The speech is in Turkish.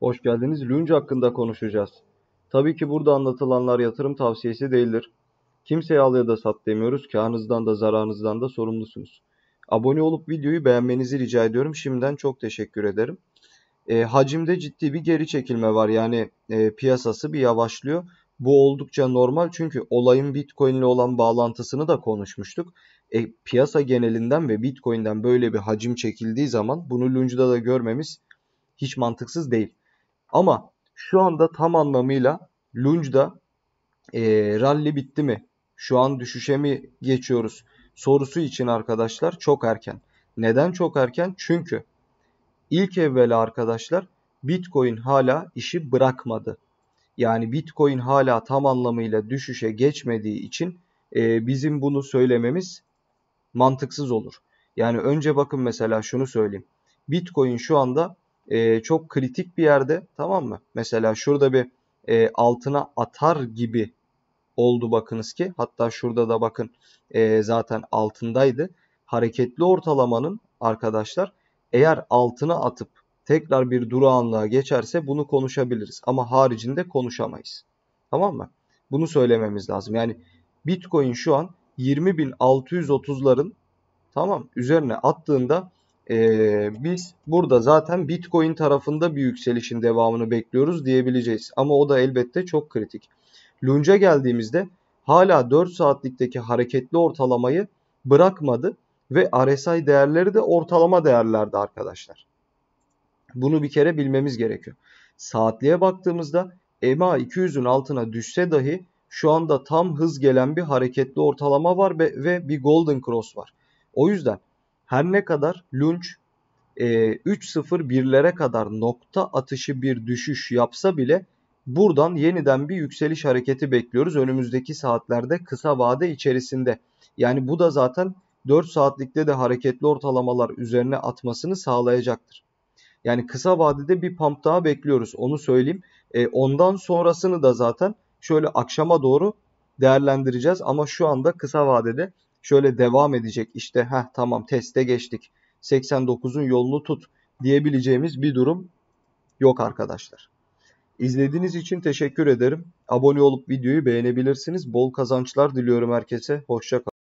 Hoş geldiniz. Lünç hakkında konuşacağız. Tabii ki burada anlatılanlar yatırım tavsiyesi değildir. Kimseye al ya da sat demiyoruz. Karnınızdan da zararınızdan da sorumlusunuz. Abone olup videoyu beğenmenizi rica ediyorum. Şimdiden çok teşekkür ederim. E, hacimde ciddi bir geri çekilme var. Yani e, piyasası bir yavaşlıyor. Bu oldukça normal çünkü olayın Bitcoin ile olan bağlantısını da konuşmuştuk. E, piyasa genelinden ve Bitcoin'den böyle bir hacim çekildiği zaman bunu Lunge'da da görmemiz hiç mantıksız değil. Ama şu anda tam anlamıyla Lunge'da e, ralli bitti mi? Şu an düşüşe mi geçiyoruz? Sorusu için arkadaşlar çok erken. Neden çok erken? Çünkü ilk evvela arkadaşlar Bitcoin hala işi bırakmadı. Yani Bitcoin hala tam anlamıyla düşüşe geçmediği için e, bizim bunu söylememiz mantıksız olur. Yani önce bakın mesela şunu söyleyeyim. Bitcoin şu anda e, çok kritik bir yerde tamam mı? Mesela şurada bir e, altına atar gibi oldu bakınız ki. Hatta şurada da bakın e, zaten altındaydı. Hareketli ortalamanın arkadaşlar eğer altına atıp tekrar bir durağanlığa geçerse bunu konuşabiliriz. Ama haricinde konuşamayız. Tamam mı? Bunu söylememiz lazım. Yani Bitcoin şu an 20.630'ların tamam üzerine attığında ee, biz burada zaten Bitcoin tarafında bir yükselişin devamını bekliyoruz diyebileceğiz. Ama o da elbette çok kritik. Lunge'a geldiğimizde hala 4 saatlikteki hareketli ortalamayı bırakmadı ve RSI değerleri de ortalama değerlerdi arkadaşlar. Bunu bir kere bilmemiz gerekiyor. Saatliğe baktığımızda EMA 200'ün altına düşse dahi şu anda tam hız gelen bir hareketli ortalama var ve, ve bir golden cross var. O yüzden her ne kadar Lunch e, 3 kadar nokta atışı bir düşüş yapsa bile buradan yeniden bir yükseliş hareketi bekliyoruz. Önümüzdeki saatlerde kısa vade içerisinde. Yani bu da zaten 4 saatlikte de hareketli ortalamalar üzerine atmasını sağlayacaktır. Yani kısa vadede bir pump daha bekliyoruz onu söyleyeyim. E, ondan sonrasını da zaten şöyle akşama doğru değerlendireceğiz ama şu anda kısa vadede şöyle devam edecek işte heh tamam teste geçtik 89'un yolunu tut diyebileceğimiz bir durum yok arkadaşlar. İzlediğiniz için teşekkür ederim. Abone olup videoyu beğenebilirsiniz. Bol kazançlar diliyorum herkese. Hoşçakalın.